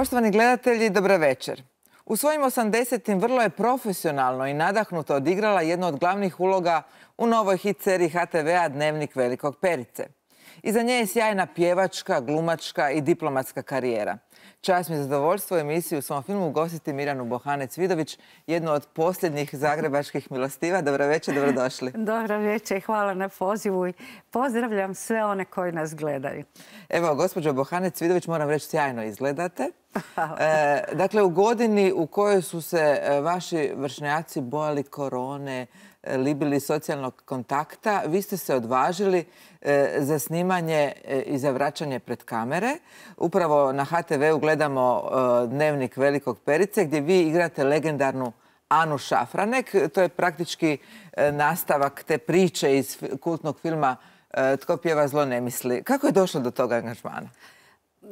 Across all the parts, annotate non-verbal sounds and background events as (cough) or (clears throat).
Poštovani gledatelji, dobra večer. U svojim 80 vrlo je profesionalno i nadahnuto odigrala jednu od glavnih uloga u novoj hit seriji HTV-a Dnevnik velikog perice. Iza nje je sjajna pjevačka, glumačka i diplomatska karijera – Čast mi je zadovoljstvo emisiji u svom filmu ugostiti Miranu Bohanec-Vidović, jednu od posljednjih zagrebačkih milostiva. Dobro večer, dobrodošli. (laughs) Dobro večer i hvala na pozivu i pozdravljam sve one koji nas gledaju. Evo, gospođo Bohanec-Vidović, moram reći, sjajno izgledate. (laughs) Hvala. E, dakle, u godini u kojoj su se e, vaši vršnjaci bojali korone, E, libili socijalnog kontakta, vi ste se odvažili e, za snimanje e, i za vraćanje pred kamere. Upravo na HTV-u gledamo dnevnik Velikog Perice gdje vi igrate legendarnu Anu Šafranek. To je praktički nastavak te priče iz kultnog filma Tko pjeva zlo ne misli. Kako je došlo do toga angažmana?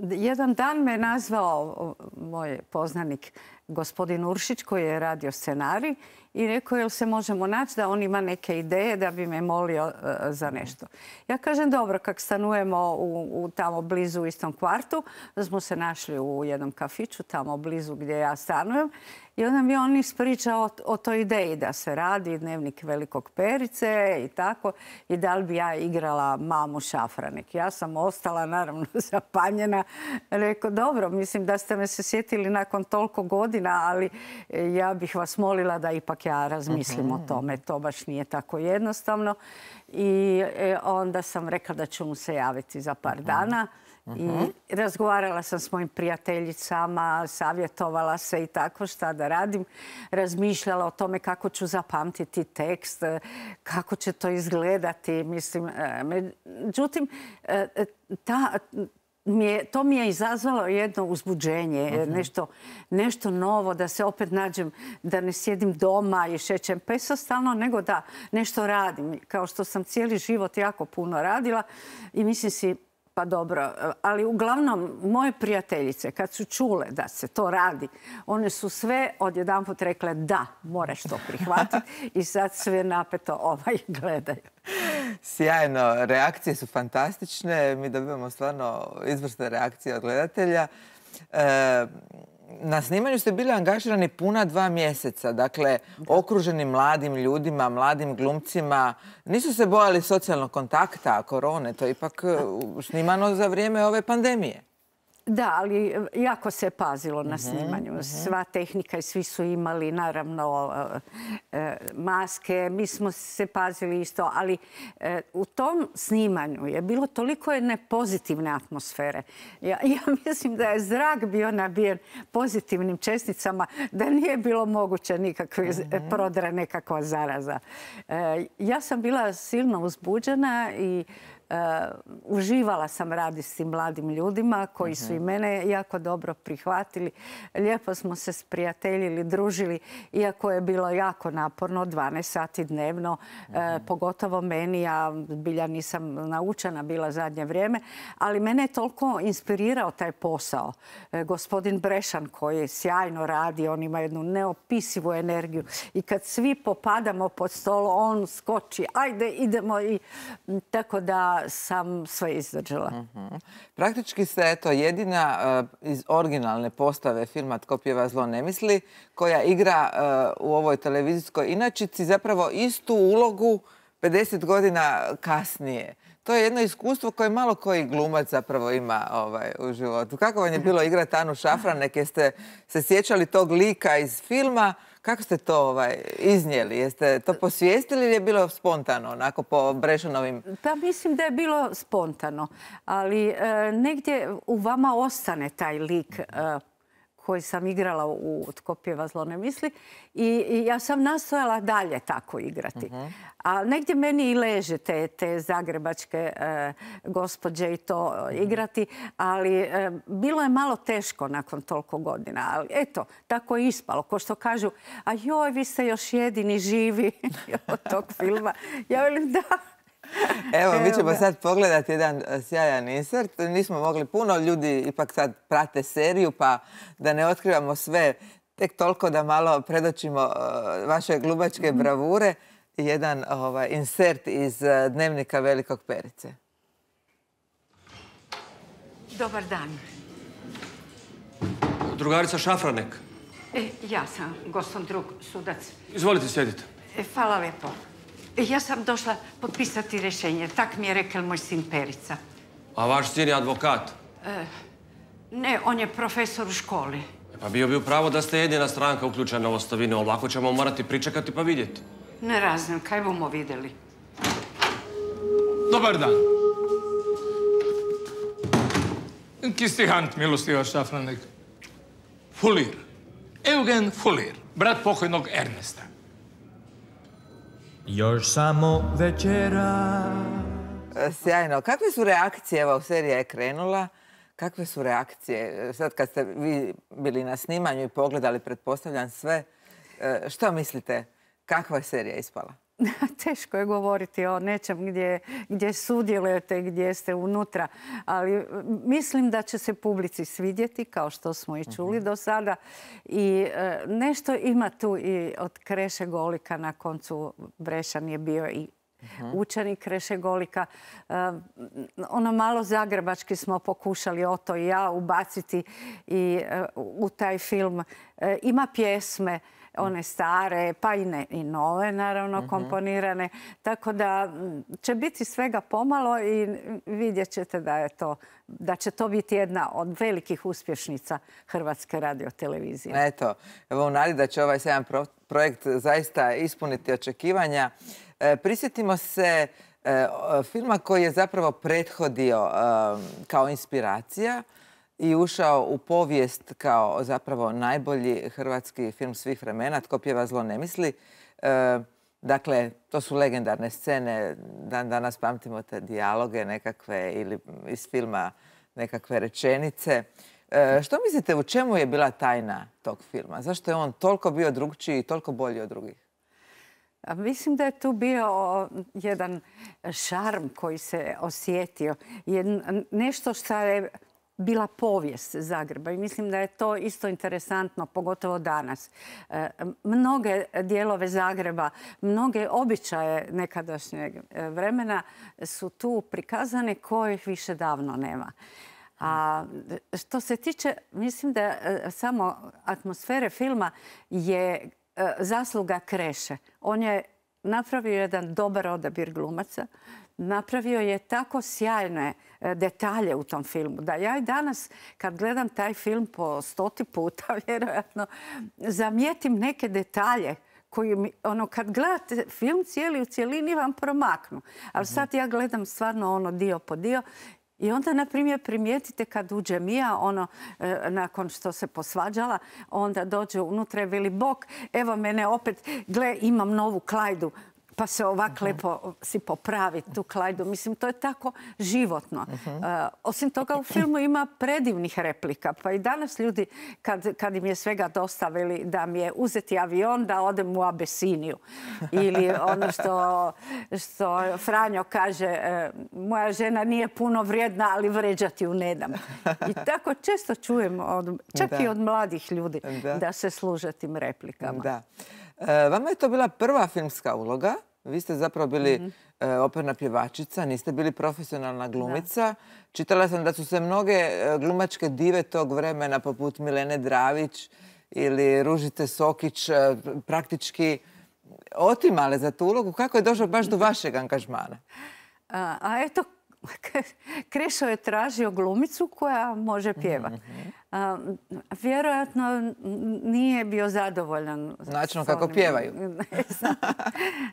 Jedan dan me nazvao moj poznanik gospodin Uršić koji je radio scenarij i rekao jel se možemo naći da on ima neke ideje da bi me molio e, za mhm. nešto. Ja kažem dobro, kak stanujemo tamo blizu u istom kvartu, da smo se našli u jednom kafiću tamo blizu gdje ja stanujem i onda mi on ispričao o, o toj ideji da se radi dnevnik velikog perice i tako i da li bi ja igrala mamu Šafranik. Ja sam ostala naravno (laughs) zapanjena. Rekao dobro, mislim da ste me se sjetili nakon toliko godina ali e, ja bih vas molila da ipak ja razmislim o mhm. tome. To baš nije tako jednostavno. I e, onda sam rekla da ću mu se javiti za par mhm. dana. I mhm. razgovarala sam s mojim prijateljicama, savjetovala se i tako šta da radim. Razmišljala o tome kako ću zapamtiti tekst, e, kako će to izgledati. Mislim, međutim, ta, to mi je izazvalo jedno uzbuđenje, mhm. nešto, nešto novo, da se opet nađem, da ne sjedim doma i šećem peso stalno, nego da nešto radim. Kao što sam cijeli život jako puno radila i mislim si pa dobro, ali uglavnom moje prijateljice kad su čule da se to radi, one su sve odjedanput rekle da, moraš to prihvatiti i sad sve napeto ovaj gledaju. Sjajno, reakcije su fantastične, mi dobivamo stvarno izvrsne reakcije od gledatelja na snimanju ste bili angažirani puna dva mjeseca, dakle okruženi mladim ljudima, mladim glumcima. Nisu se bojali socijalnog kontakta, korone, to je ipak e, snimano za vrijeme ove pandemije. Da, ali e, jako se je pazilo na mhm, snimanju. Mhm. Sva tehnika i svi su imali, naravno, e, e, maske. Mi smo se pazili isto, ali u tom snimanju je bilo toliko jedne pozitivne atmosfere. (laughs) Ja, mislim da je zrak bio nabijen pozitivnim česticama, da nije bilo moguće nikakve mhm. prodre, nekakva zaraza. Ja sam bila silno uzbuđena i Uh, uživala sam radi s tim mladim ljudima koji su i mhm. mene jako dobro prihvatili. Lijepo smo se sprijateljili, družili, iako je bilo jako naporno, 12 sati dnevno, uh, mhm. pogotovo meni, ja bilja nisam naučena bila zadnje vrijeme, ali mene je toliko inspirirao taj posao. Uh, gospodin Brešan koji sjajno radi, on ima jednu neopisivu energiju i kad svi popadamo pod stolo, on skoči, ajde idemo i tako da sam sve izdržala. Mhm. Praktički ste jedina eh, iz originalne postave filma Tko pjeva zlo ne misli, koja igra eh, u ovoj televizijskoj inačici zapravo istu ulogu 50 godina kasnije. To je jedno iskustvo koje malo koji glumac zapravo ima ovaj, u životu. Kako vam je bilo igrati Anu Šafran? Neke ste se sjećali tog lika iz filma kako ste to ovaj, iznijeli? Jeste to posvijestili ili je bilo spontano, onako po Brešanovim? Pa mislim da je bilo spontano, ali e, negdje u vama ostane taj lik e, koji sam igrala u Tkopjeva ne misli i, ja sam nastojala dalje tako igrati. Mhm. A negdje meni i leže te, zagrebačke e, gospođe i to mhm. igrati, ali e, bilo je malo teško nakon toliko godina. Ali eto, tako je ispalo. Ko što kažu, a joj, vi ste još jedini živi (laughs) od tog filma. Ja velim da, (laughs) Evo, mi ćemo sad pogledati jedan e, sjajan insert. Nismo mogli puno, ljudi ipak sad prate seriju, pa da ne otkrivamo sve, tek toliko da malo predočimo e, vaše glubačke mhm. bravure. Jedan ovaj, insert iz e, dnevnika Velikog Perice. Dobar dan. Drugarica Šafranek. E, ja sam, gostom drug, sudac. Izvolite, sjedite. E, hvala lepo. E, ja sam došla potpisati rješenje. Tak mi je rekel moj sin Perica. A vaš sin je advokat? E, ne, on je profesor u školi. E, pa bio bi u pravo da ste jedina stranka uključena u ostavinu. Ovako ćemo morati pričekati pa vidjeti. Ne raznem, kaj bomo vidjeli? Dobar dan. Kisti Hant, milostiva Šafranek. Fulir. Eugen Fulir, brat pokojnog Ernesta. Još samo večera. E, sjajno. Kakve su reakcije, evo, serija je krenula, kakve su reakcije? Sad kad ste vi bili na snimanju i pogledali, pretpostavljam sve, e, što mislite, kakva je serija ispala? (laughs) teško je govoriti o nečem gdje, gdje sudjelujete, gdje ste unutra, ali mislim da će se publici svidjeti, kao što smo i čuli mhm. do sada. I e, nešto ima tu i od Kreše Golika, na koncu Brešan je bio i mhm. učenik Kreše Golika. E, ono malo zagrebački smo pokušali Oto i ja ubaciti i e, u taj film. ima pjesme, one stare, pa i, nove, naravno, mhm. komponirane. Tako da će biti svega pomalo i vidjet ćete da, da će to biti jedna od velikih uspješnica Hrvatske radiotelevizije. Eto, evo u nadi da će ovaj sedam projekt zaista ispuniti očekivanja. E, prisjetimo se e, filma koji je zapravo prethodio e, kao inspiracija i ušao u povijest kao zapravo najbolji hrvatski film svih vremena, Tko pjeva zlo ne misli. E, dakle, to su legendarne scene, dan danas pamtimo te dijaloge nekakve ili iz filma nekakve rečenice. E, što mislite, u čemu je bila tajna tog filma? Zašto je on toliko bio drugčiji i toliko bolji od drugih? mislim da je tu bio jedan šarm koji se osjetio. nešto što je bila povijest Zagreba i mislim da je to isto interesantno, pogotovo danas. E, mnoge dijelove Zagreba, mnoge običaje nekadašnjeg e, vremena su tu prikazane kojih više davno nema. A što se tiče, mislim da e, samo atmosfere filma je zasluga Kreše. On je napravio je jedan dobar odabir glumaca, napravio je tako sjajne e, detalje u tom filmu. Da ja i danas kad gledam taj film po stoti puta, (laughs) vjerojatno, zamijetim neke detalje koji mi, ono, kad gledate film cijeli u cijelini vam promaknu. Ali sad ja gledam stvarno ono dio po dio i onda, na primjer, primijetite kad uđe Mija, ono, e, nakon što se posvađala, onda dođe unutra i veli, bok, evo mene opet, gle, imam novu klajdu pa se ovako mhm. lepo si popravi tu klajdu. Mislim, to je tako životno. Mhm. Eh, osim toga, u filmu ima predivnih replika. Pa i danas ljudi, kad, im je svega dostavili da mi je uzeti avion, da odem u Abesiniju. Ili ono što, Franjo kaže, eh, moja žena nije puno vrijedna, ali vređati ju ne dam. I tako često čujem, čak i od mladih ljudi, da, se služe tim replikama. Eh, vama je to bila prva filmska uloga vi ste zapravo bili mhm. eh, operna pjevačica, niste bili profesionalna glumica. Čitala sam da su se mnoge eh, glumačke dive tog vremena, poput Milene Dravić ili Ružice Sokić, eh, praktički otimale za tu ulogu. Kako je došlo baš do (laughs) vašeg angažmana? A, eto, (laughs) Krešo je tražio glumicu koja može pjevati. Mhm vjerojatno nije bio zadovoljan. Načinom kako pjevaju. (laughs)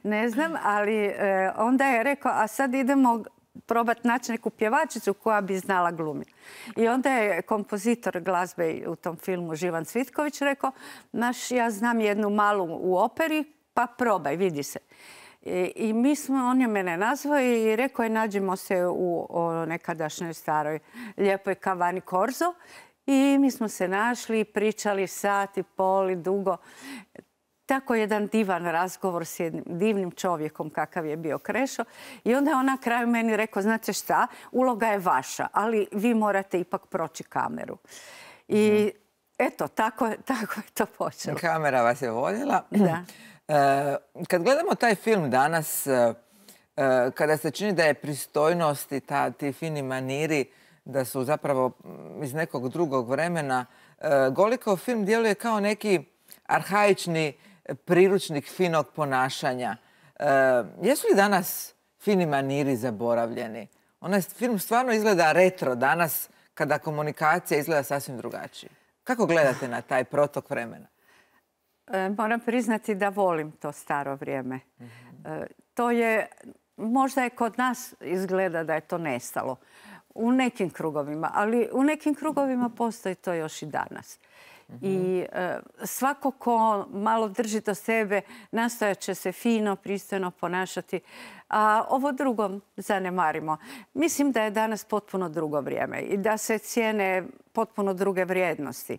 Ne znam, ali e, onda je rekao, a sad idemo probati naći neku pjevačicu koja bi znala glumiti. I onda je kompozitor glazbe u tom filmu Živan Cvitković rekao, naš, ja znam jednu malu u operi, pa probaj, vidi se. I, mi smo, on je mene nazvao i rekao je nađemo se u nekadašnjoj staroj lijepoj kavani Korzo i mi smo se našli, pričali sat i pol i dugo. Tako jedan divan razgovor s jednim divnim čovjekom kakav je bio Krešo. I onda je on na kraju meni rekao, znate šta, uloga je vaša, ali vi morate ipak proći kameru. I eto, tako, je to počelo. Kamera vas je voljela. Da. (clears throat) E, kad gledamo taj film danas, e, e, kada se čini da je pristojnost i ti fini maniri da su zapravo mm, iz nekog drugog vremena. E, Goliko film djeluje kao neki arhaični e, priručnik finog ponašanja. E, jesu li danas fini maniri zaboravljeni? Onaj film stvarno izgleda retro danas kada komunikacija izgleda sasvim drugačije. Kako gledate na taj protok vremena? Moram priznati da volim to staro vrijeme. Mhm. To je, možda je kod nas izgleda da je to nestalo u nekim krugovima, ali u nekim krugovima postoji to još i danas. I e, svako ko malo drži do sebe, nastojat će se fino, pristojno ponašati. A ovo drugo zanemarimo. Mislim da je danas potpuno drugo vrijeme i da se cijene potpuno druge vrijednosti.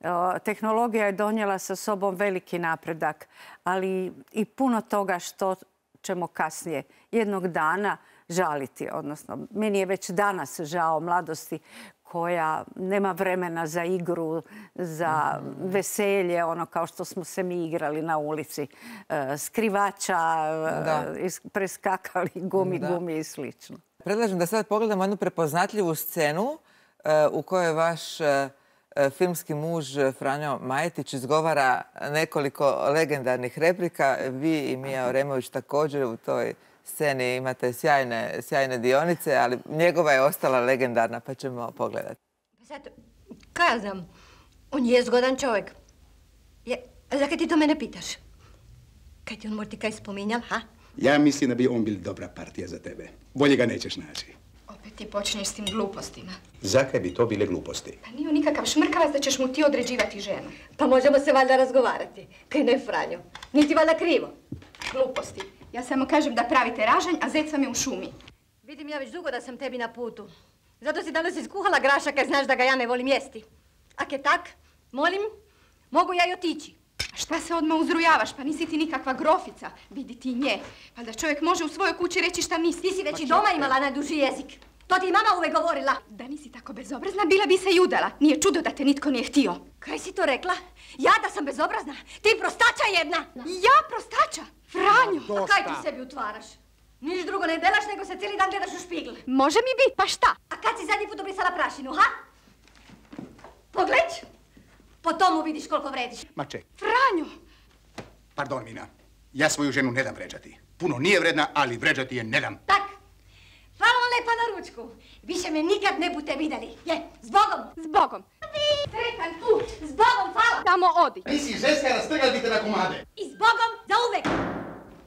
E, tehnologija je donijela sa sobom veliki napredak, ali i puno toga što ćemo kasnije jednog dana žaliti. Odnosno, meni je već danas žao mladosti koja nema vremena za igru, za mhm. veselje, ono kao što smo se mi igrali na ulici. E, skrivača, e, preskakali gumi, gumi i slično. Predlažem da sad pogledamo jednu prepoznatljivu scenu e, u kojoj vaš filmski muž Franjo Majetić izgovara nekoliko legendarnih replika. Vi i Mija Oremović također u toj sceni imate sjajne, sjajne dionice, ali njegova je ostala legendarna, pa ćemo pogledati. Pa sad, kaj ja znam, on je zgodan čovjek. Je, zakaj ti to mene pitaš? Kaj ti on morti kaj spominjal, ha? Ja mislim da bi on bil dobra partija za tebe. Bolje ga nećeš naći. Opet ti počneš s tim glupostima. Zakaj bi to bile gluposti? Pa nije on nikakav šmrkavac da ćeš mu ti određivati ženu. Pa možemo se valjda razgovarati. Kaj ne, Franjo? Nije ti valjda krivo. Gluposti. Ja samo kažem da pravite ražanj, a zec vam je u šumi. Vidim ja već dugo da sam tebi na putu. Zato si danas iskuhala grašak jer znaš da ga ja ne volim jesti. Ak je tak, molim, mogu ja i otići. šta se odmah uzrujavaš? Pa nisi ti nikakva grofica. Vidi ti nje. Pa da čovjek može u svojoj kući reći šta misli. Ti si već i doma imala najduži jezik. To ti mama uvek govorila. Da nisi tako bezobrazna, bila bi se i udala. Nije čudo da te nitko nije htio. Kaj si to rekla? Ja da sam bezobrazna? Ti prostača jedna! Ja prostača? Franjo! A kaj ti sebi utvaraš? Niš drugo ne delaš, nego se cijeli dan gledaš u špigl. Može mi biti, pa šta? A kad si zadnji put obrisala prašinu, ha? Pogleć! Po tomu vidiš koliko vrediš. Ma ček. Franjo! Pardon, Mina. Ja svoju ženu ne dam vređati. Puno nije vredna, ali vređati je ne dam. Tak, Hvala vam lepa na ručku. Više me nikad ne bute videli. Je, zbogom. Zbogom. Sretan put, zbogom, hvala. Samo odi. Nisi ženska, rastrgali te na komade. I Bogom, za uvek.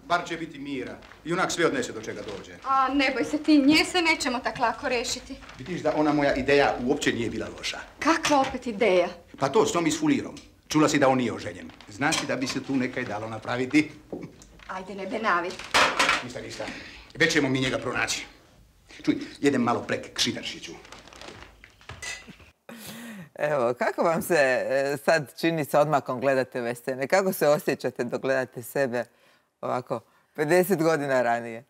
Bar će biti mira. I sve odnese do čega dođe. A ne boj se ti, nje se nećemo tak lako rešiti. Vidiš da ona moja ideja uopće nije bila loša. Kakva opet ideja? Pa to, s tom fulirom. Čula si da on nije oženjen. Znaš li da bi se tu nekaj dalo napraviti? Ajde, ne benavi. Ništa, ništa. Već ćemo mi njega pronaći. Čuj, jedem malo prek kšidaršiću. Evo, kako vam se e, sad čini sa odmakom gledate ove scene? Kako se osjećate dok gledate sebe ovako 50 godina ranije?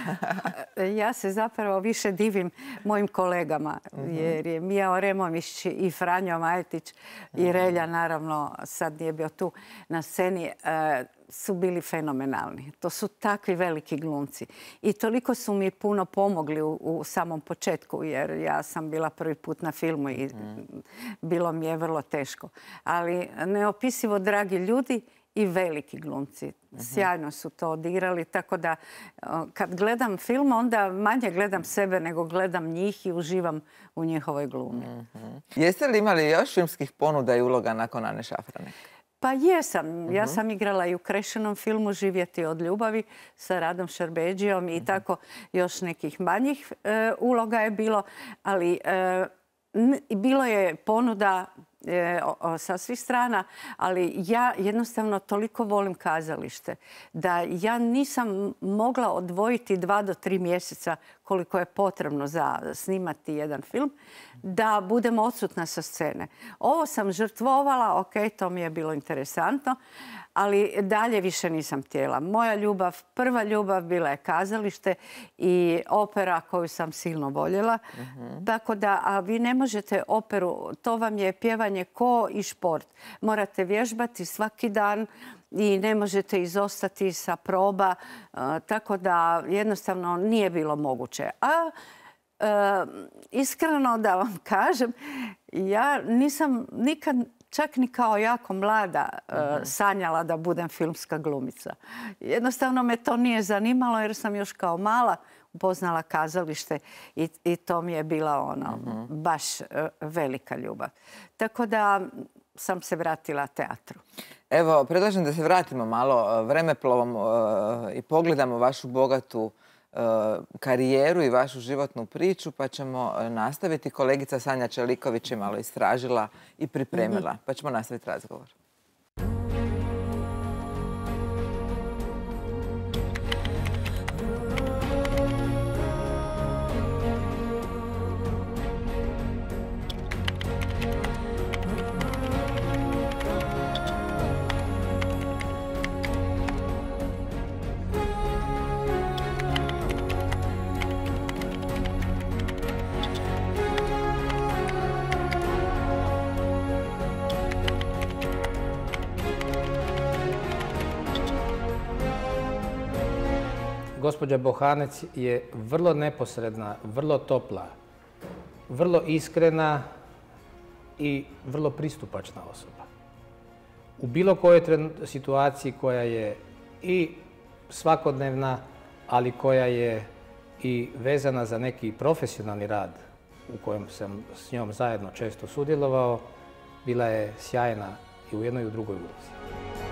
(laughs) ja se zapravo više divim mojim kolegama, mhm. jer je Mija Oremović i Franjo Majetić i mhm. Relja, naravno, sad nije bio tu na sceni, eh, su bili fenomenalni. To su takvi veliki glumci. I toliko su mi puno pomogli u, u samom početku, jer ja sam bila prvi put na filmu i mhm. bilo mi je vrlo teško. Ali neopisivo dragi ljudi i veliki glumci. Mhm. Sjajno su to odigrali, tako da kad gledam film, onda manje gledam sebe nego gledam njih i uživam u njihovoj glumi. Mhm. Jeste li imali još filmskih ponuda i uloga nakon Ane Šafranek? Pa jesam. Ja mhm. sam igrala i u krešenom filmu Živjeti od ljubavi sa Radom Šerbeđijom i tako još nekih manjih e, uloga je bilo, ali e, bilo je ponuda E, sa svih strana, ali ja jednostavno toliko volim kazalište da ja nisam mogla odvojiti dva do tri mjeseca koliko je potrebno za snimati jedan film, da budem odsutna sa scene. Ovo sam žrtvovala, ok, to mi je bilo interesantno, ali dalje više nisam tijela. Moja ljubav, prva ljubav bila je kazalište i opera koju sam silno voljela. Mhm. Tako da, a vi ne možete operu, to vam je pjevanje ko i šport. Morate vježbati svaki dan, i ne možete izostati sa proba, e, tako da jednostavno nije bilo moguće. A e, iskreno da vam (laughs) kažem, ja nisam nikad čak ni kao jako mlada e, mhm. sanjala da budem filmska glumica. Jednostavno me to nije zanimalo jer sam još kao mala upoznala kazalište i, i to mi je bila ono, mhm. baš velika ljubav. Tako da sam se vratila teatru. Evo, predlažem da se vratimo malo e, vremeplovom e, i pogledamo vašu bogatu e, karijeru i vašu životnu priču, pa ćemo nastaviti. Kolegica Sanja Čeliković je malo istražila i pripremila, mhm. pa ćemo nastaviti razgovor. gospođa Bohanec je vrlo neposredna, vrlo topla, vrlo iskrena i vrlo pristupačna osoba. U bilo kojoj situaciji koja je i svakodnevna, ali koja je i vezana za neki profesionalni rad u kojem sam s njom zajedno često sudjelovao, bila je sjajna i u jednoj i u drugoj ulici.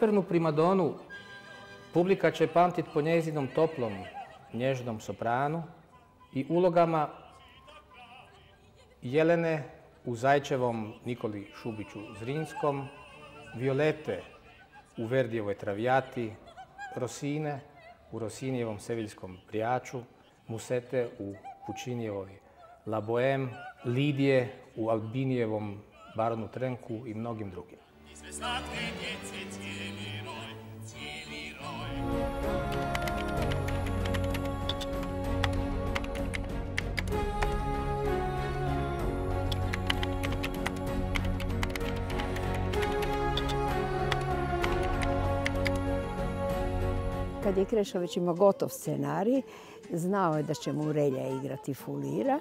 Opernu primadonu publika će pamtit po njezinom toplom, nježnom sopranu i ulogama Jelene u Zajčevom Nikoli Šubiću Zrinskom, Violete u Verdijevoj Travijati, Rosine u Rosinijevom Seviljskom Prijaču, Musete u Pučinijevoj La Boheme, Lidije u Albinijevom Baronu Trenku i mnogim drugim. kad je Krešović imao gotov scenarij, znao je da će mu Relja igrati Fulira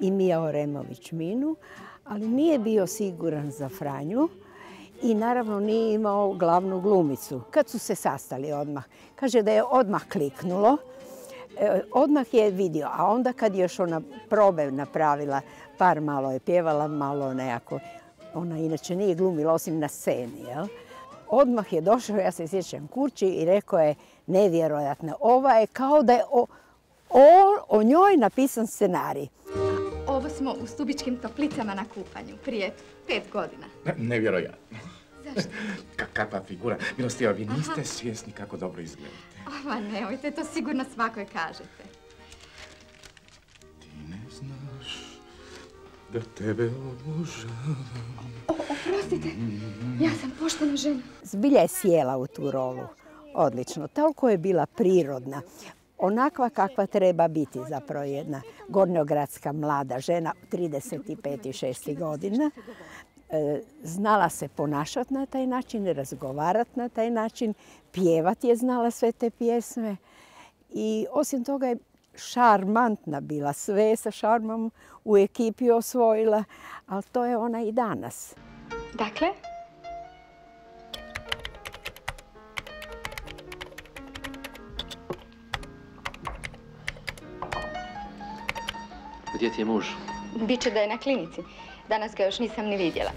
i Mija Oremović Minu, ali nije bio siguran za Franju i naravno nije imao glavnu glumicu. Kad su se sastali odmah, kaže da je odmah kliknulo, e, odmah je vidio, a onda kad je još ona probe napravila, par malo je pjevala, malo nejako, ona inače nije glumila osim na sceni, jel? Odmah je došao, ja se sjećam kući i rekao je Nevjerojatno. Ova je kao da je o, njoj napisan scenarij. Ovo smo u Stubičkim toplicama na kupanju prije pet godina. nevjerojatno. Zašto? (laughs) Kakva figura. Milostiva, vi niste svjesni kako dobro izgledate. Ova nemojte, to sigurno svakoj kažete. Ti ne znaš da tebe obožavam. Oprostite, ja sam poštena žena. Zbilja je sjela u tu rolu odlično. Toliko je bila prirodna, onakva kakva treba biti zapravo jedna gornjogradska mlada žena, 35. i 6. godina. E, znala se ponašati na taj način, razgovarati na taj način, pjevati je znala sve te pjesme. I osim toga je šarmantna bila, sve sa šarmom u ekipi osvojila, ali to je ona i danas. Dakle, Gdje ti je muž? Biće da je na klinici. Danas ga još nisam ni vidjela.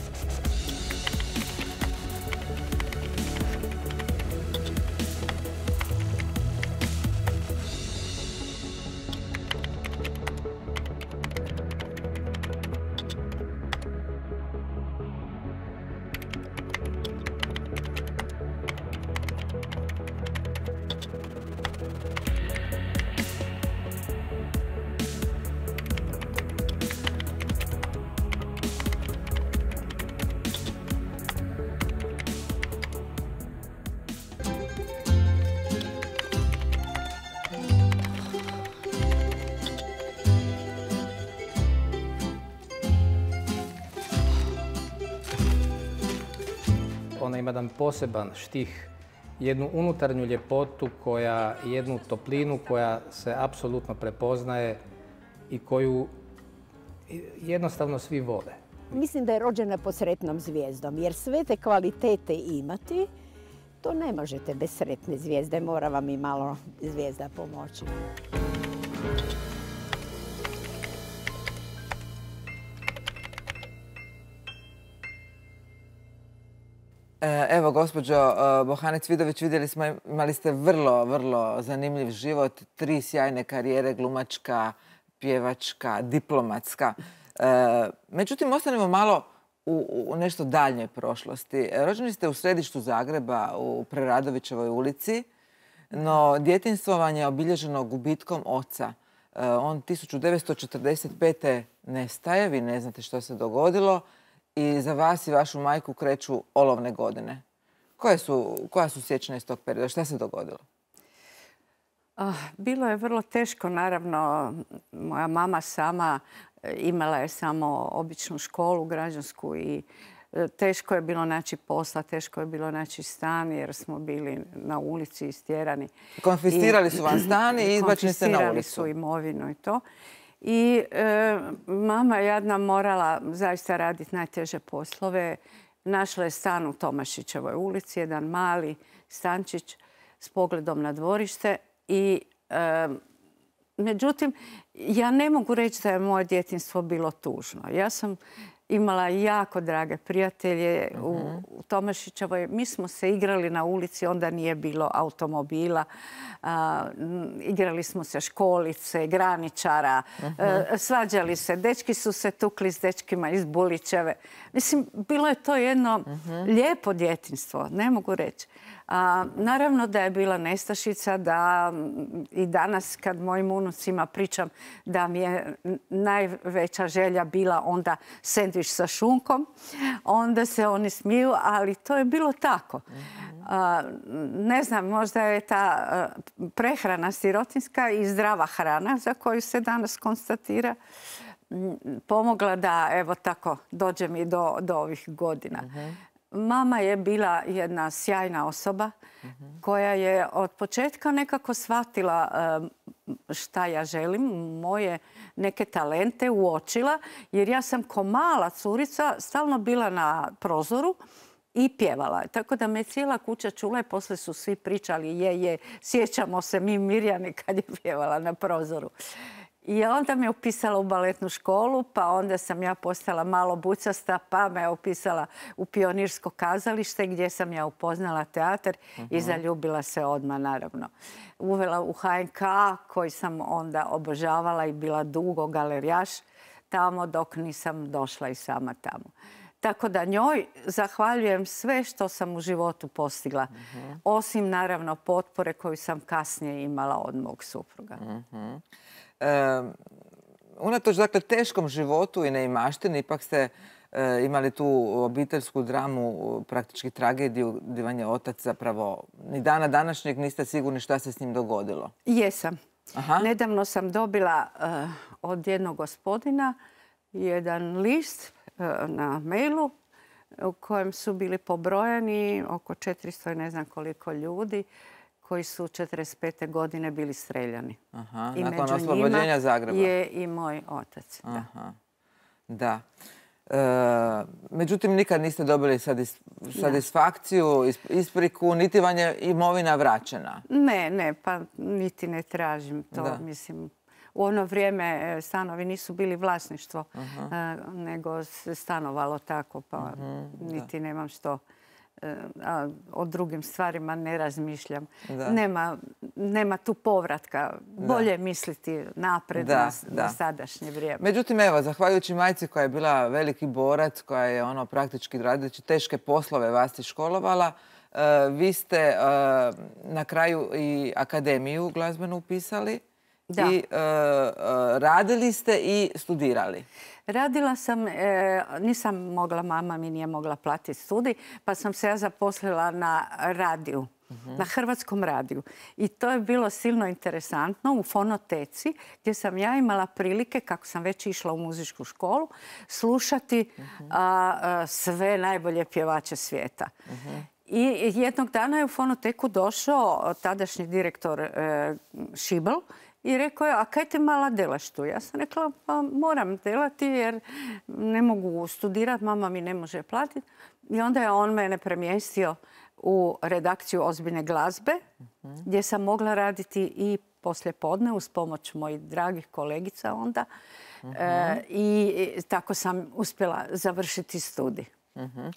jedan poseban štih, jednu unutarnju ljepotu, koja, jednu toplinu koja se apsolutno prepoznaje i koju jednostavno svi vole. Mislim da je rođena pod sretnom zvijezdom, jer sve te kvalitete imati, to ne možete bez sretne zvijezde, mora vam i malo zvijezda pomoći. E, evo, gospođo e, Bohanec Vidović, vidjeli smo, imali ste vrlo, vrlo zanimljiv život. Tri sjajne karijere, glumačka, pjevačka, diplomatska. E, međutim, ostanemo malo u, nešto daljnjoj prošlosti. Rođeni ste u središtu Zagreba, u Preradovićevoj ulici, no djetinstvo vam je obilježeno gubitkom oca. On 1945. nestaje, vi ne znate što se dogodilo i za vas i vašu majku kreću olovne godine. koja su sjećanja iz tog perioda? Šta se dogodilo? Ah, bilo je vrlo teško, naravno. Moja mama sama eh, imala je samo običnu školu građansku i eh, teško je bilo naći posla, teško je bilo naći stan jer smo bili na ulici istjerani. Konfistirali su vam stan i izbačili ste na ulicu. Konfistirali su imovinu i to. I e, mama jadna morala zaista raditi najteže poslove. Našla je stan u Tomašićevoj ulici, jedan mali stančić s pogledom na dvorište. I, e, međutim, ja ne mogu reći da je moje djetinstvo bilo tužno. Ja sam imala jako drage prijatelje u mhm. Tomašićevoj. Mi smo se igrali na ulici, onda nije bilo automobila. igrali smo se školice, graničara, e, mhm. svađali se. Dečki su se tukli s dečkima iz Bulićeve. Mislim, bilo je to jedno mhm. lijepo djetinstvo, ne mogu reći naravno da je bila nestašica, da i danas kad mojim unucima pričam da mi je najveća želja bila onda sendvič sa šunkom, onda se oni smiju, ali to je bilo tako. Mhm. ne znam, možda je ta prehrana sirotinska i zdrava hrana za koju se danas konstatira pomogla da evo tako dođem i do, ovih godina. Mhm. Mama je bila jedna sjajna osoba koja je od početka nekako shvatila eh, šta ja želim, moje neke talente uočila, jer ja sam ko mala curica stalno bila na prozoru i pjevala. Tako da me cijela kuća čula i posle su svi pričali je, je, sjećamo se mi Mirjane kad je pjevala na prozoru. I onda me upisala u baletnu školu, pa onda sam ja postala malo bucasta, pa me upisala u pionirsko kazalište gdje sam ja upoznala teatar i mhm. zaljubila se odmah, naravno. Uvela u HNK koji sam onda obožavala i bila dugo galerijaš tamo dok nisam došla i sama tamo. Tako da njoj zahvaljujem sve što sam u životu postigla. Mhm. Osim, naravno, potpore koju sam kasnije imala od mog supruga. Mhm unatoč dakle teškom životu i neimaštini ipak ste eh, imali tu obiteljsku dramu, praktički tragediju divanje vam otac zapravo ni dana današnjeg niste sigurni šta se s njim dogodilo. Jesam. Aha. Nedavno sam dobila eh, od jednog gospodina jedan list eh, na mailu u kojem su bili pobrojani oko 400 ne znam koliko ljudi koji su 1945. godine bili streljani. I nakon oslobođenja je i moj otac. Da. E, međutim, nikad niste dobili satisfakciju, ispriku, niti vam je imovina vraćena. Ne, ne, pa niti ne tražim to. Mislim, u ono vrijeme e, stanovi nisu bili vlasništvo, e, nego se nego stanovalo tako, pa mhm, niti nemam što E, a o drugim stvarima ne razmišljam. Nema, tu povratka. Bolje misliti napred da, na sadašnje vrijeme. Međutim, evo, zahvaljujući majci koja je bila veliki borac, koja je ono praktički radeći teške poslove vas i školovala, e, vi ste e, na kraju i akademiju glazbenu upisali. Da. I e, e, radili ste i studirali. Radila sam, e, nisam mogla, mama mi nije mogla platiti studij, pa sam se ja zaposlila na radiju, mhm. na Hrvatskom radiju. I to je bilo silno interesantno u fonoteci gdje sam ja imala prilike, kako sam već išla u muzičku školu, slušati mhm. sve najbolje pjevače svijeta. Mhm. I jednog dana je u fonoteku došao tadašnji direktor e, Šibel i rekao je, a kaj ti mala delaš tu? Ja sam rekla, pa moram delati jer ne mogu studirati, mama mi ne može platiti. I onda je on mene premjestio u redakciju Ozbiljne glazbe, mhm. gdje sam mogla raditi i poslje podne uz pomoć mojih dragih kolegica onda. Mhm. E, I tako sam uspjela završiti studij. Mhm.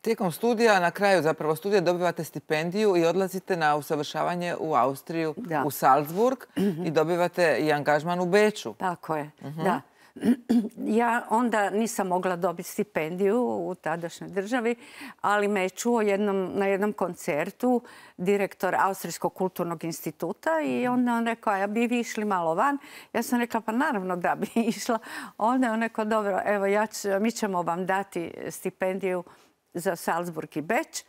tijekom studija, na kraju zapravo studija, dobivate stipendiju i odlazite na usavršavanje u Austriju, u Salzburg mhm. i dobivate i angažman u Beču. Tako je, mhm. da. (clears throat) Ja onda nisam mogla dobiti stipendiju u tadašnjoj državi, ali me je čuo na jednom koncertu direktor Austrijskog kulturnog instituta i mhm. onda on rekao, ja bi vi išli malo van. Ja sam rekla, pa naravno da bi (laughs) išla. Onda je on rekao, dobro, evo, mi ćemo vam dati stipendiju za Salzburg i Beč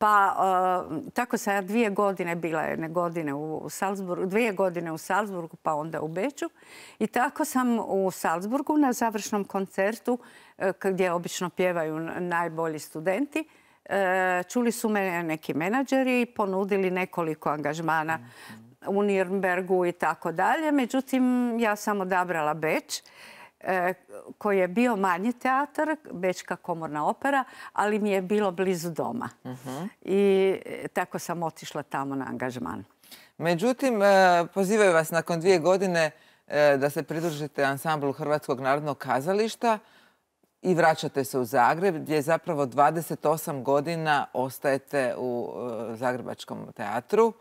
pa eh, tako sam ja dvije godine bila jedne godine u Salzburgu, dvije godine u Salzburgu pa onda u Beću. I tako sam u Salzburgu na završnom koncertu eh, gdje obično pjevaju najbolji studenti. Eh, čuli su me neki menadžeri i ponudili nekoliko angažmana u Nirnbergu i tako dalje. Međutim, ja sam odabrala Beć koji je bio manji teatar, Bečka komorna opera, ali mi je bilo blizu doma. Mhm. I e, tako sam otišla tamo na angažman. Međutim, e, pozivaju vas nakon dvije godine e, da se pridružite ansamblu Hrvatskog narodnog kazališta i vraćate se u Zagreb gdje zapravo 28 godina ostajete u Zagrebačkom teatru.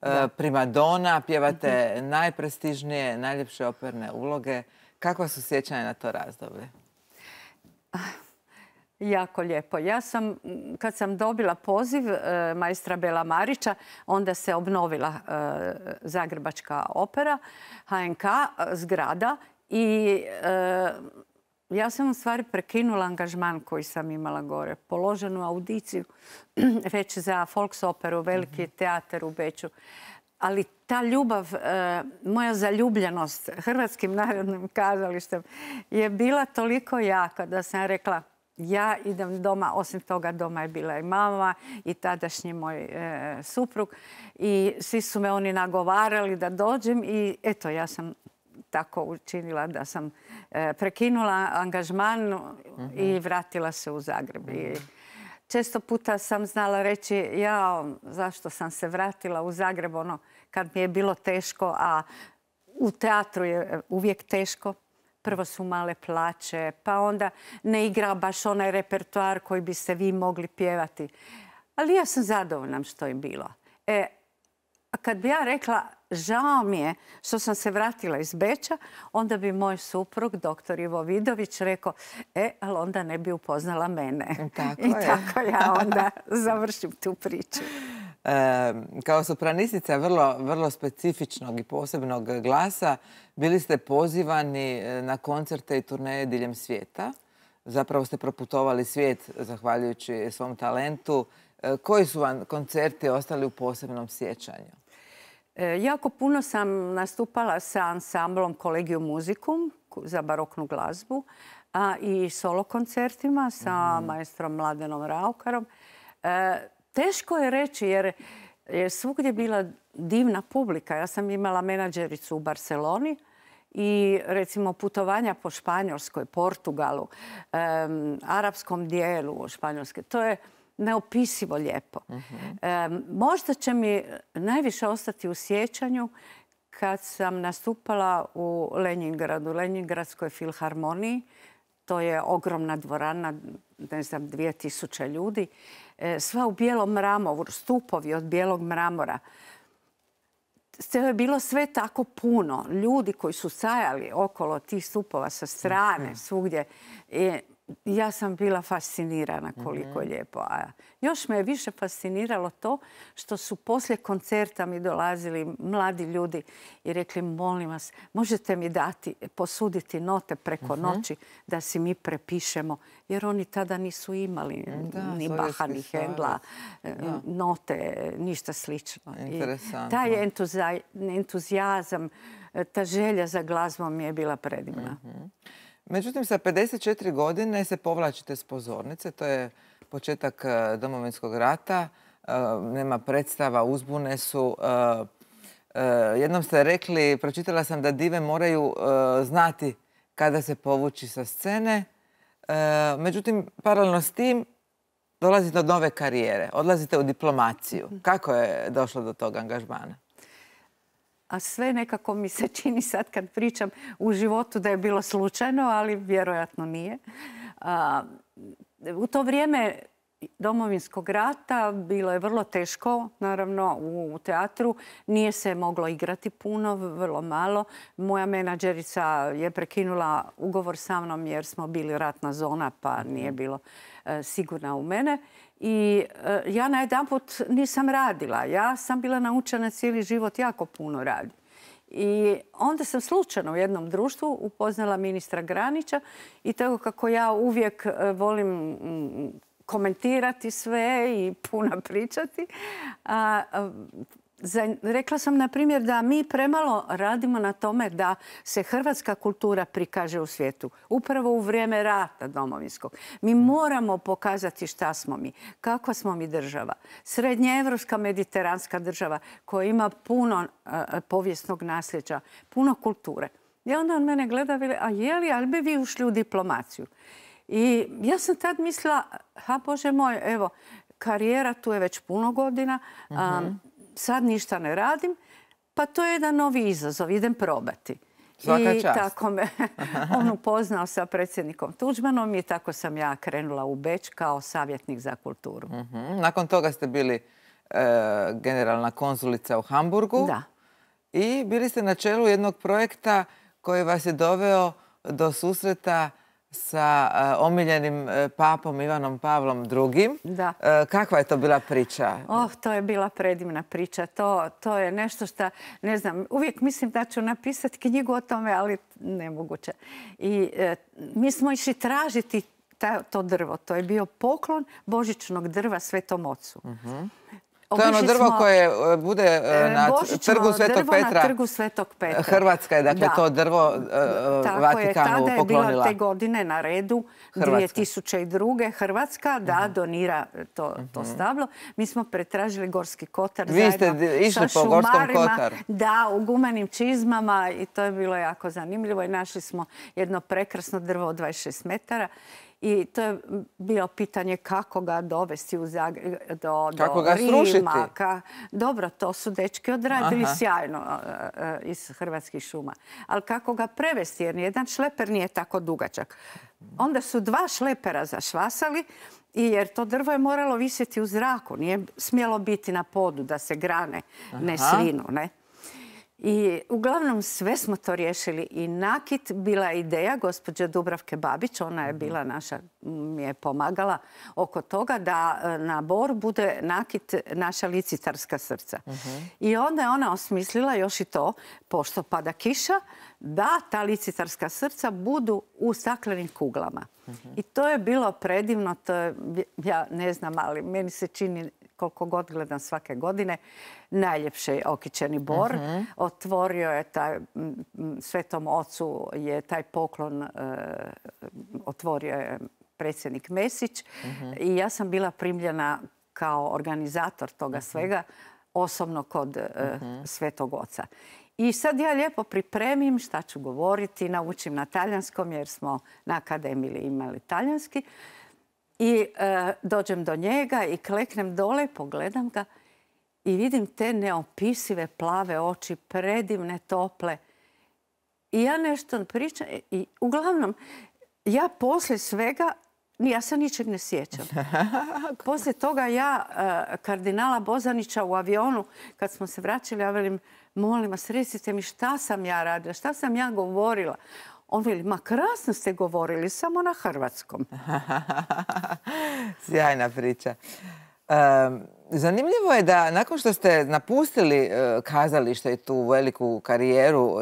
Prima Primadona, pjevate mhm. najprestižnije, najljepše operne uloge. Kakva su sjećanja na to razdoblje? Ah, jako lijepo. Ja sam, kad sam dobila poziv e, majstra Bela Marića, onda se obnovila e, Zagrebačka opera, HNK, e, zgrada i ja sam u stvari prekinula angažman koji sam imala gore. Položenu audiciju (clears throat) već za folks operu, veliki mhm. teater u Beću ali ta ljubav, e, moja zaljubljenost Hrvatskim narodnim kazalištem je bila toliko jaka da sam rekla ja idem doma, osim toga doma je bila i mama i tadašnji moj e, suprug i svi su me oni nagovarali da dođem i eto ja sam tako učinila da sam e, prekinula angažman i mhm. vratila se u Zagreb. Mhm. Često puta sam znala reći ja zašto sam se vratila u Zagreb ono kad mi je bilo teško, a u teatru je uvijek teško. Prvo su male plaće, pa onda ne igra baš onaj repertoar koji bi se vi mogli pjevati. Ali ja sam zadovoljna što je bilo. E, kad bi ja rekla žao mi je što sam se vratila iz Beča, onda bi moj suprug, doktor Ivo Vidović, rekao, e, ali onda ne bi upoznala mene. E, tako I tako ja (laughs) onda završim tu priču. kao sopranistica vrlo, vrlo specifičnog i posebnog glasa bili ste pozivani e, na koncerte i turneje diljem svijeta. Zapravo ste proputovali svijet zahvaljujući svom talentu. E, koji su vam koncerti ostali u posebnom sjećanju? E, jako puno sam nastupala sa ansamblom Collegium Musicum za baroknu glazbu a i solo koncertima sa mhm. maestrom Mladenom Raukarom. E, teško je reći jer je svugdje bila divna publika. Ja sam imala menadžericu u Barceloni i recimo putovanja po Španjolskoj, Portugalu, arapskom dijelu Španjolske. To je neopisivo lijepo. Mhm. E, možda će mi najviše ostati u sjećanju kad sam nastupala u Lenjingradu, u Lenjingradskoj filharmoniji. To je ogromna dvorana, ne znam, tisuće ljudi. E, sva u bijelom mramoru, stupovi od bijelog mramora. Sve je bilo sve tako puno. Ljudi koji su sajali okolo tih stupova sa strane, mhm. svugdje ja sam bila fascinirana koliko je mhm. lijepo. još me je više fasciniralo to što su poslije koncerta mi dolazili mladi ljudi i rekli molim vas, možete mi dati, posuditi note preko mhm. noći da si mi prepišemo. Jer oni tada nisu imali e, ni baha, ni hendla, note, ništa slično. taj entuzijazam, ta želja za glazbom mi je bila predivna. Mhm. Međutim, sa 54 godine se povlačite s pozornice. To je početak e, domovinskog rata. E, nema predstava, uzbune su. E, jednom ste rekli, pročitala sam da dive moraju znati kada se povući sa scene. Međutim, paralelno s tim dolazite od nove karijere. Odlazite u diplomaciju. Mhm. Kako je došlo do tog angažmana? a sve nekako mi se čini sad kad pričam u životu da je bilo slučajno, ali vjerojatno nije. u to vrijeme domovinskog rata bilo je vrlo teško, naravno, u, teatru. Nije se moglo igrati puno, vrlo malo. Moja menadžerica je prekinula ugovor sa mnom jer smo bili ratna zona pa nije mhm. bilo e, sigurna u mene. I e, ja na jedan put nisam radila. Ja sam bila naučena cijeli život jako puno radi. I onda sam slučajno u jednom društvu upoznala ministra Granića i tako kako ja uvijek e, volim mm, komentirati sve i (laughs) puno pričati rekla sam, na primjer, da mi premalo radimo na tome da se hrvatska kultura prikaže u svijetu. Upravo u vrijeme rata domovinskog. Mi mm. moramo pokazati šta smo mi, kakva smo mi država. Srednjeevropska mediteranska država koja ima puno eh, eh, povijesnog nasljeđa, puno kulture. I onda on mene gleda, a je li, ali bi vi ušli u diplomaciju? I ja sam tad mislila, ha Bože moj, evo, karijera tu je već puno godina, mhm sad ništa ne radim, pa to je jedan novi izazov, idem probati. I tako me (laughs) on upoznao sa predsjednikom Tuđmanom i tako sam ja krenula u Beč kao savjetnik za kulturu. Mhm. Nakon toga ste bili e, generalna konzulica u Hamburgu. Da. I bili ste na čelu jednog projekta koji vas je doveo do susreta sa eh, omiljenim eh, papom Ivanom Pavlom II. Eh, kakva je to bila priča? Oh, to je bila predivna priča. To, je nešto što, ne znam, uvijek mislim da ću napisati knjigu o tome, ali nemoguće. I mi smo išli tražiti to drvo. To je bio poklon božičnog drva Svetom Ocu. Mhm. To je ono drvo koje e, bude e, e, na trgu Svetog Petra. Hrvatska je dakle to drvo Vatikanu poklonila. Tako je, tada je bila te godine na redu, 2002. Hrvatska da mhm. donira to, mhm. stablo. Mi smo pretražili Gorski kotar Vi ste išli po Da, u gumenim čizmama i to je bilo jako zanimljivo i našli smo jedno prekrasno drvo od 26 metara i to je bilo pitanje kako ga dovesti u Zagreb, do, kako ga Dobro, to su dečki odradili sjajno e, e, iz Hrvatskih šuma. Ali kako ga prevesti, jer jedan šleper nije tako dugačak. Onda su dva šlepera zašvasali, jer to drvo je moralo visjeti u zraku. Nije smjelo biti na podu da se grane ne svinu. Ne? I uglavnom sve smo to riješili i nakit bila ideja gospođe Dubravke Babić, ona je mhm. bila naša, mi je pomagala oko toga da e, na bor bude nakit naša licitarska srca. Mhm. I onda je ona osmislila još i to, pošto pada kiša, da ta licitarska srca budu u staklenim kuglama. Mhm. I to je bilo predivno, to ja ne znam, ali meni se čini koliko god gledam svake godine, najljepši je okićeni bor. Mhm. Otvorio je taj, svetom ocu je taj poklon, e, otvorio je predsjednik Mesić mhm. i ja sam bila primljena kao organizator toga mhm. svega osobno kod e, svetog oca. I sad ja lijepo pripremim šta ću govoriti, naučim na talijanskom jer smo na akademiji imali talijanski. I e, dođem do njega i kleknem dole, pogledam ga i vidim te neopisive plave oči, predivne, tople. I ja nešto pričam i uglavnom ja poslije svega ja se ničeg ne sjećam. (laughs) Poslije toga ja e, kardinala Bozanića u avionu, kad smo se vraćali, ja velim, molim vas, recite mi šta sam ja radila, šta sam ja govorila. On veli, ma krasno ste govorili, samo na hrvatskom. (laughs) Sjajna priča. zanimljivo je da nakon što ste napustili e, kazalište i tu veliku karijeru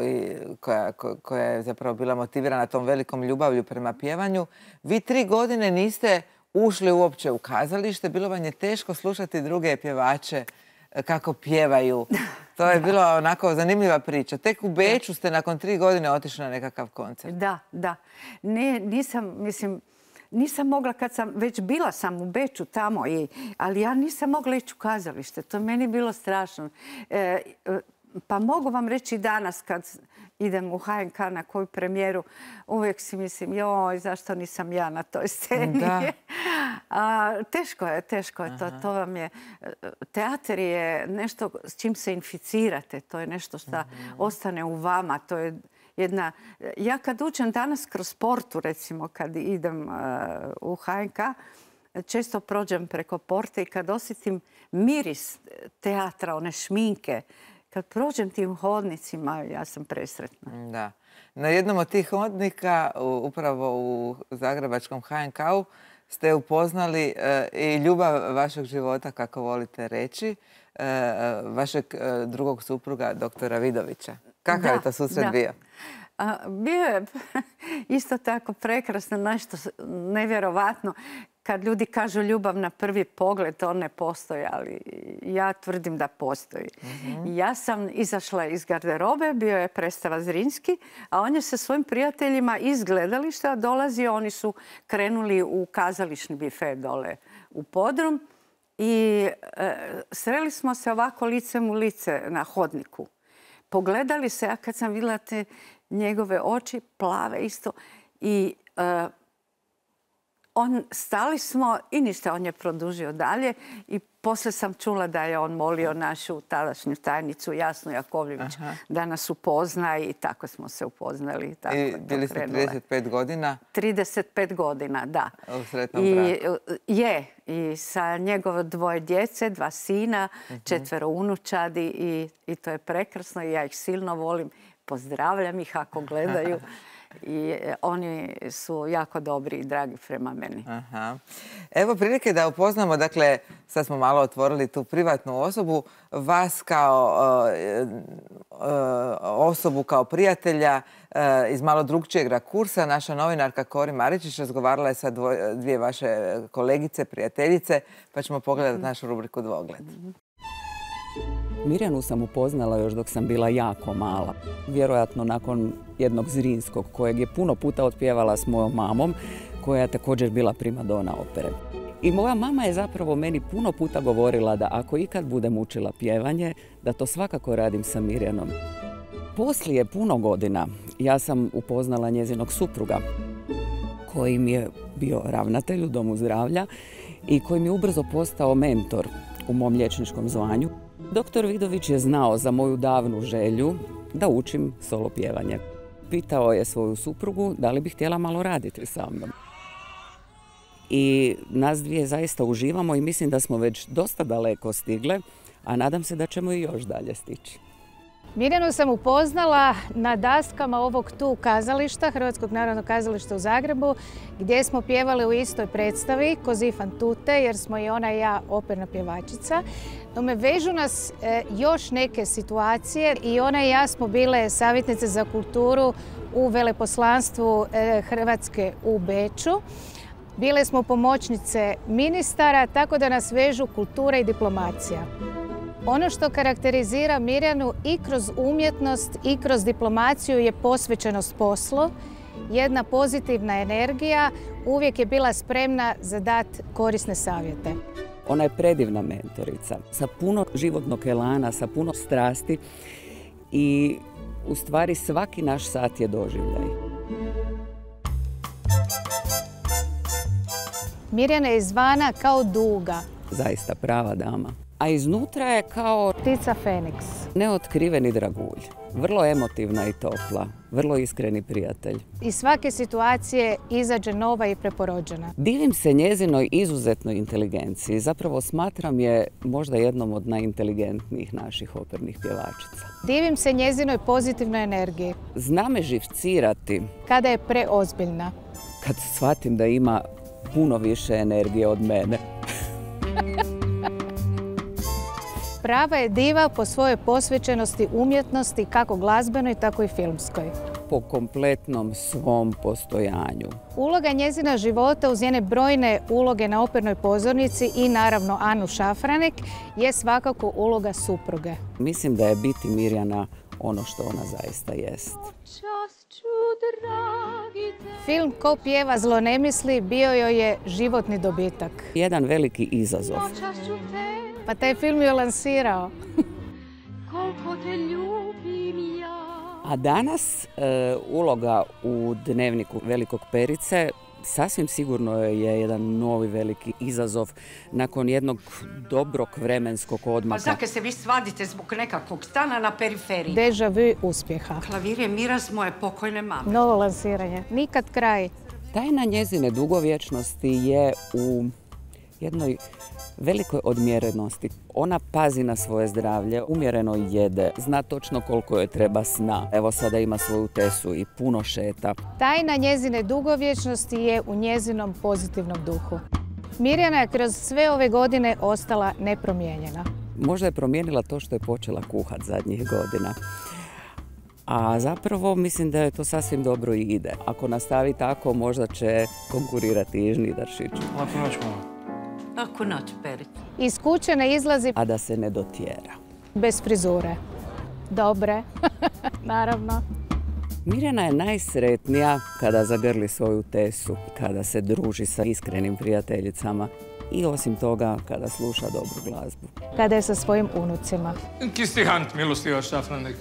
koja, koja je zapravo bila motivirana tom velikom ljubavlju prema pjevanju, vi tri godine niste ušli uopće u kazalište. Bilo vam je teško slušati druge pjevače kako pjevaju. To je (laughs) bila onako zanimljiva priča. Tek u Beću ste nakon tri godine otišli na nekakav koncert. Da, da. Ne, nisam, mislim, nisam mogla kad sam, već bila sam u Beču tamo, i, ali ja nisam mogla ići u kazalište. To je meni bilo strašno. E, e, pa mogu vam reći danas kad idem u HNK na koju premijeru, uvijek si mislim, joj, zašto nisam ja na toj sceni. Da. (laughs) A, teško je, teško je to. To vam je... Teater je nešto s čim se inficirate. To je nešto što mhm. ostane u vama. To je jedna... Ja kad učem danas kroz sportu, recimo, kad idem e, u HNK, često prođem preko porte i kad osjetim miris teatra, one šminke, kad prođem tim hodnicima, ja sam presretna. Mm, da. Na jednom od tih hodnika, upravo u Zagrebačkom HNK-u, ste upoznali e, i ljubav vašeg života, kako volite reći, e, vašeg e, drugog supruga, doktora Vidovića. Kakav je to susret bio? bio je (laughs) isto tako prekrasno, nešto nevjerovatno kad ljudi kažu ljubav na prvi pogled, on ne postoji, ali ja tvrdim da postoji. Mhm. Ja sam izašla iz garderobe, bio je prestava Zrinski, a on je sa svojim prijateljima iz gledališta dolazio. Oni su krenuli u kazališni bife dole u podrum i e, sreli smo se ovako licem u lice na hodniku. Pogledali se, a kad sam vidjela te njegove oči, plave isto, i e, on, stali smo i ništa, on je produžio dalje i poslije sam čula da je on molio našu tadašnju tajnicu Jasnu Jakovljević da nas upozna i tako smo se upoznali. I, e, bili ste 35 godina? 35 godina, da. U sretnom Je, i sa njegove dvoje djece, dva sina, mhm. četvero unučadi i, i to je prekrasno i ja ih silno volim. Pozdravljam ih ako gledaju. (laughs) i e, oni su jako dobri i dragi prema meni. Evo prilike da upoznamo, dakle, sad smo malo otvorili tu privatnu osobu, vas kao e, e, osobu, kao prijatelja iz malo drugčijeg rakursa. Naša novinarka Kori Maričić razgovarala je sa dvije vaše kolegice, prijateljice, pa ćemo pogledati mhm. našu rubriku Dvogled. Mhm. Mirjanu sam upoznala još dok sam bila jako mala. Vjerojatno nakon jednog Zrinskog kojeg je puno puta otpjevala s mojom mamom koja je također bila primadona opere. I moja mama je zapravo meni puno puta govorila da ako ikad budem učila pjevanje, da to svakako radim sa Mirjanom. Poslije puno godina ja sam upoznala njezinog supruga koji mi je bio ravnatelj u Domu zdravlja i koji mi je ubrzo postao mentor u mom liječničkom zvanju. Doktor Vidović je znao za moju davnu želju da učim solo pjevanje. Pitao je svoju suprugu da li bi htjela malo raditi sa mnom. I nas dvije zaista uživamo i mislim da smo već dosta daleko stigle, a nadam se da ćemo i još dalje stići. Mirjanu sam upoznala na daskama ovog tu kazališta, Hrvatskog narodnog kazališta u Zagrebu, gdje smo pjevali u istoj predstavi Kozifan Tute, jer smo i ona i ja operna pjevačica. me vežu nas e, još neke situacije i ona i ja smo bile savjetnice za kulturu u veleposlanstvu e, Hrvatske u Beču. Bile smo pomoćnice ministara, tako da nas vežu kultura i diplomacija. Ono što karakterizira Mirjanu i kroz umjetnost i kroz diplomaciju je posvećenost poslu, jedna pozitivna energija, uvijek je bila spremna za dat korisne savjete. Ona je predivna mentorica, sa puno životnog elana, sa puno strasti i u stvari svaki naš sat je doživljaj. Mirjana je izvana kao duga. Zaista prava dama a iznutra je kao ptica Feniks. Neotkriveni dragulj. Vrlo emotivna i topla, vrlo iskreni prijatelj. Iz svake situacije izađe nova i preporođena. Divim se njezinoj izuzetnoj inteligenciji. Zapravo smatram je možda jednom od najinteligentnijih naših opernih pjevačica. Divim se njezinoj pozitivnoj energiji. Zna me živcirati. Kada je preozbiljna. Kad shvatim da ima puno više energije od mene. (laughs) Prava je diva po svojoj posvećenosti umjetnosti kako glazbenoj, tako i filmskoj. Po kompletnom svom postojanju. Uloga njezina života uz njene brojne uloge na opernoj pozornici i naravno Anu Šafranek je svakako uloga supruge. Mislim da je biti Mirjana ono što ona zaista jest. Film Ko pjeva zlo ne misli bio joj je životni dobitak. Jedan veliki izazov. Pa taj film je lansirao. (laughs) te ja. A danas e, uloga u dnevniku Velikog Perice sasvim sigurno je jedan novi veliki izazov nakon jednog dobrog vremenskog odmaka. Pa zake se vi svadite zbog nekakvog stana na periferiji. Deja vu uspjeha. Klavir je miras moje pokojne mame. Novo lansiranje. Nikad kraj. Tajna njezine dugovječnosti je u jednoj velikoj odmjerenosti. Ona pazi na svoje zdravlje, umjereno jede, zna točno koliko joj treba sna. Evo sada ima svoju tesu i puno šeta. Tajna njezine dugovječnosti je u njezinom pozitivnom duhu. Mirjana je kroz sve ove godine ostala nepromijenjena. Možda je promijenila to što je počela kuhat zadnjih godina. A zapravo mislim da je to sasvim dobro i ide. Ako nastavi tako, možda će konkurirati i Žnidaršiću. Ako noć Iz kuće ne izlazi. A da se ne dotjera. Bez frizure. Dobre, (laughs) naravno. Mirjana je najsretnija kada zagrli svoju tesu, kada se druži sa iskrenim prijateljicama i osim toga kada sluša dobru glazbu. Kada je sa svojim unucima. Kisti hant, milostiva šafranek.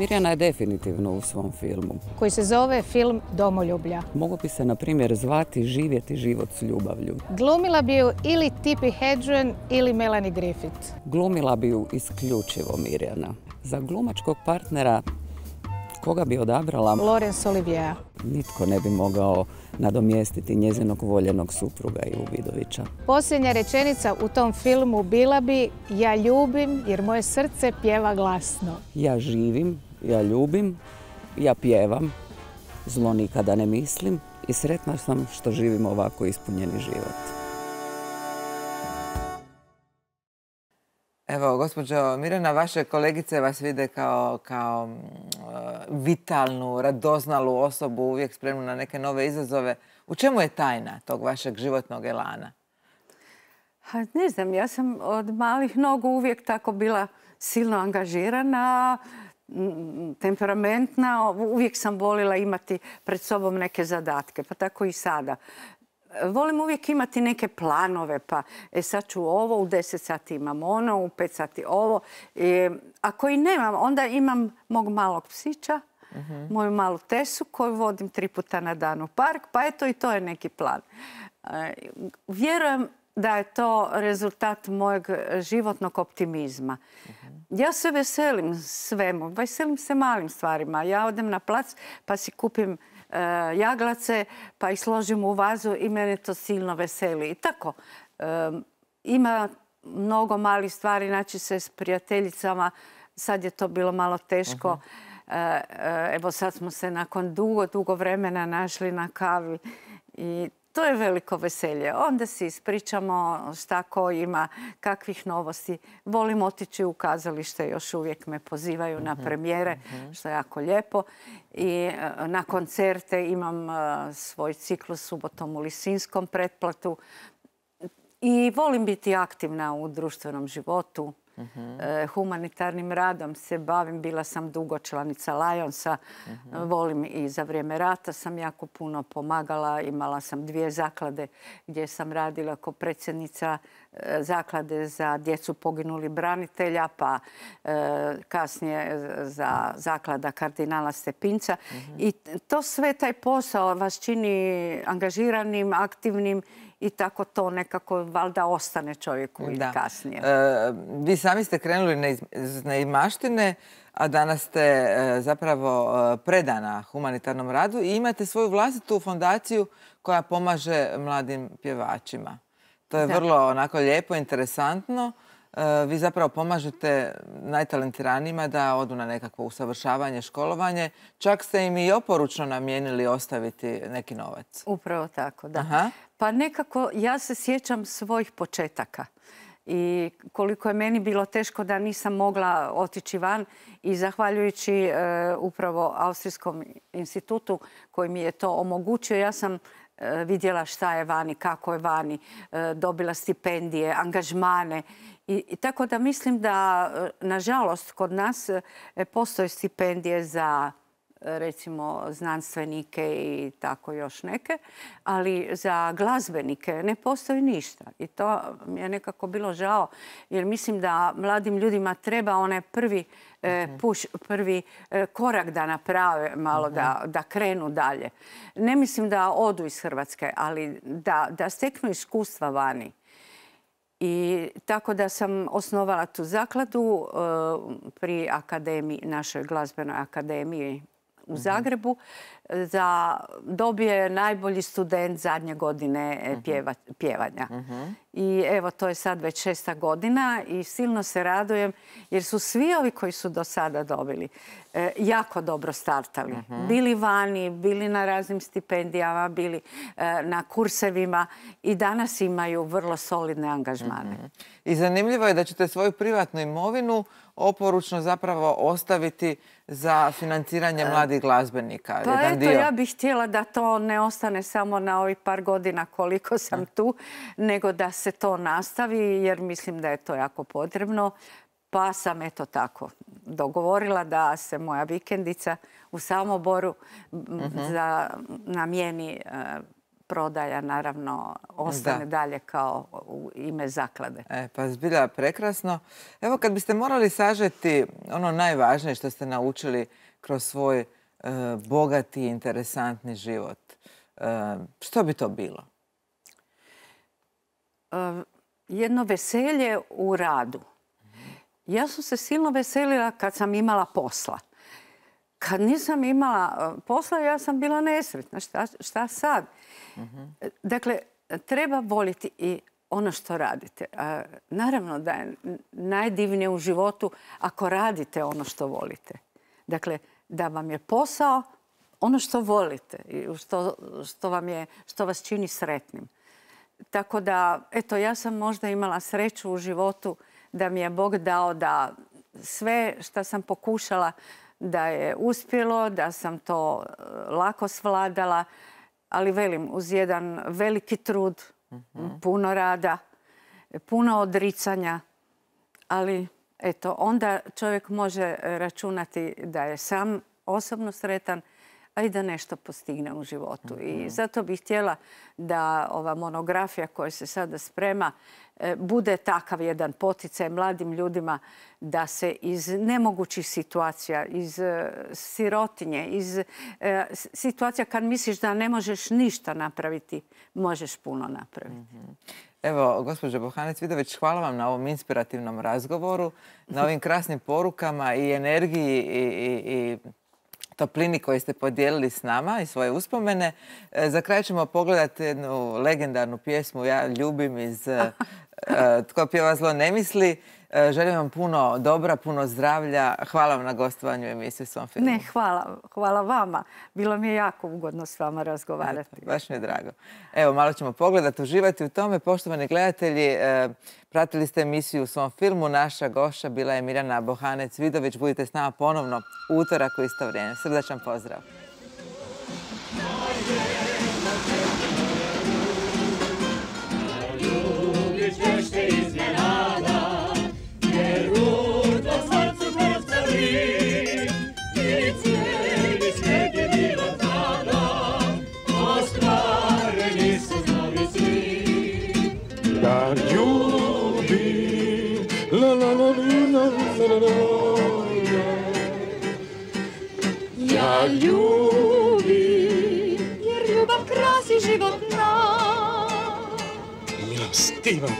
Mirjana je definitivno u svom filmu. Koji se zove film Domoljublja. Mogu bi se, na primjer, zvati Živjeti život s ljubavlju. Glumila bi ju ili Tipi Hedren ili Melanie Griffith. Glumila bi ju isključivo Mirjana. Za glumačkog partnera koga bi odabrala? Laurence Olivier. Nitko ne bi mogao nadomjestiti njezinog voljenog supruga i Uvidovića. Posljednja rečenica u tom filmu bila bi Ja ljubim jer moje srce pjeva glasno. Ja živim ja ljubim, ja pjevam, zlo nikada ne mislim i sretna sam što živim ovako ispunjeni život. Evo, gospođo Mirena, vaše kolegice vas vide kao, kao e, vitalnu, radoznalu osobu, uvijek spremnu na neke nove izazove. U čemu je tajna tog vašeg životnog elana? ne znam, ja sam od malih nogu uvijek tako bila silno angažirana, temperamentna, uvijek sam volila imati pred sobom neke zadatke, pa tako i sada. Volim uvijek imati neke planove, pa e, sad ću ovo, u 10 sati imam ono, u 5 sati ovo. E, ako i nemam, onda imam mog malog psića, mhm. moju malu tesu koju vodim tri puta na dan u park, pa eto i to je neki plan. E, vjerujem da je to rezultat mojeg e, životnog optimizma. Ja se veselim svemu, veselim se malim stvarima. Ja odem na plac pa si kupim e, jaglace pa ih složim u vazu i mene to silno veseli. I tako, e, ima mnogo malih stvari, naći se s prijateljicama. Sad je to bilo malo teško. Mhm. Evo sad smo se nakon dugo, dugo vremena našli na kavi i to je veliko veselje. Onda se ispričamo šta ko ima, kakvih novosti. Volim otići u kazalište, još uvijek me pozivaju na mhm, premijere, mhm. što je jako lijepo. I e, na koncerte imam e, svoj ciklus subotom u Lisinskom pretplatu. I volim biti aktivna u društvenom životu. Eh, humanitarnim radom se bavim, bila sam dugo članica Lionsa, mhm. volim i za vrijeme rata sam jako puno pomagala, imala sam dvije zaklade gdje sam radila kao predsjednica eh, zaklade za djecu poginuli branitelja, pa eh, kasnije za zaklada kardinala Stepinca. Mhm. I to sve taj posao vas čini angažiranim, aktivnim i tako to nekako valjda ostane čovjeku i kasnije. E, vi sami ste krenuli na, iz, a danas ste e, zapravo e, predana humanitarnom radu i imate svoju vlastitu fondaciju koja pomaže mladim pjevačima. To je vrlo onako lijepo, interesantno. vi zapravo pomažete najtalentiranijima da odu na nekakvo usavršavanje, školovanje. Čak ste im i oporučno namijenili ostaviti neki novac. Upravo tako, da. Pa nekako ja se sjećam svojih početaka i koliko je meni bilo teško da nisam mogla otići van i zahvaljujući e, upravo Austrijskom institutu koji mi je to omogućio, ja sam e, vidjela šta je vani, kako je vani, e, dobila stipendije, angažmane. I, I tako da mislim da, nažalost, kod nas postoje stipendije za recimo znanstvenike i tako još neke, ali za glazbenike ne postoji ništa. I to mi je nekako bilo žao, jer mislim da mladim ljudima treba onaj prvi eh, mhm. prvi eh, korak da naprave, malo mhm. da, krenu dalje. Ne mislim da odu iz Hrvatske, ali da, steknu iskustva vani. I tako da sam osnovala tu zakladu eh, pri akademiji, našoj glazbenoj akademiji u mhm. Zagrebu da dobije najbolji student zadnje godine e, mhm. pjevanja. Mhm i evo to je sad već šesta godina i silno se radujem jer su svi ovi koji su do sada dobili e, jako dobro startali. Mhm. Bili vani, bili na raznim stipendijama, bili e, na kursevima i danas imaju vrlo solidne angažmane. Mhm. I zanimljivo je da ćete svoju privatnu imovinu oporučno zapravo ostaviti za financiranje e, mladih glazbenika. Pa eto, ja bih htjela da to ne ostane samo na ovih par godina koliko sam tu, nego da se to nastavi jer mislim da je to jako potrebno. Pa sam eto tako dogovorila da se moja vikendica u Samoboru mhm. za, namijeni e, prodaja naravno ostane dalje kao u ime zaklade. E, pa zbilja prekrasno. Evo kad biste morali sažeti ono najvažnije što ste naučili kroz svoj e, bogati i interesantni život, e, što bi to bilo? Eh, jedno veselje u radu. Ja sam se silno veselila kad sam imala posla. Kad nisam imala eh, posla, ja sam bila nesretna. Šta, sad? Mhm. Dakle, treba voliti i ono što radite. Eh, naravno da je najdivnije u životu ako radite ono što volite. Dakle, da vam je posao ono što volite i što, vam je, što vas čini sretnim. Tako da, eto, ja sam možda imala sreću u životu da mi je Bog dao da sve što sam pokušala da je uspjelo, da sam to e, lako svladala, ali velim, uz jedan veliki trud, mhm. puno rada, puno odricanja, ali eto, onda čovjek može e, računati da je sam osobno sretan, a i da nešto postigne u životu. I mhm. zato bih htjela da ova monografija koja se sada sprema e, bude takav jedan poticaj mladim ljudima da se iz nemogućih situacija, iz e, sirotinje, iz e, situacija kad misliš da ne možeš ništa napraviti, možeš puno napraviti. Mhm. Evo, gospođo Bohanec-Vidović, hvala vam na ovom inspirativnom razgovoru, na ovim krasnim porukama i energiji i, i toplini koji ste podijelili s nama i svoje uspomene. E, za kraj ćemo pogledati jednu legendarnu pjesmu Ja ljubim iz (laughs) e, e, Tko pjeva zlo ne misli. E, želim vam puno dobra, puno zdravlja. Hvala vam na gostovanju emisije svom filmu. Ne, hvala. Hvala vama. Bilo mi je jako ugodno s vama razgovarati. baš mi je drago. Evo, malo ćemo pogledati, uživati u tome. Poštovani gledatelji, e, pratili ste emisiju u svom filmu. Naša goša bila je Mirjana Bohanec-Vidović. Budite s nama ponovno utorak u isto vrijeme. Srdačan pozdrav.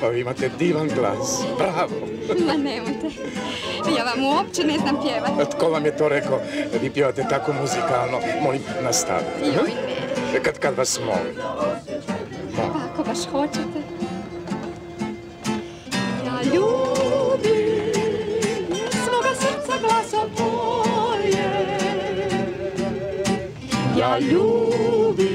Pa vi imate divan glas. Bravo! Ma nemojte, ja vam uopće ne znam pjevati. Tko vam je to rekao? Vi pjevate tako muzikalno. Molim, nastavite. Joj, hm? ne. Kad, kad vas molim. Pa, ako baš hoćete. Ja ljubim svoga srca glasom tvoje. Ja ljubim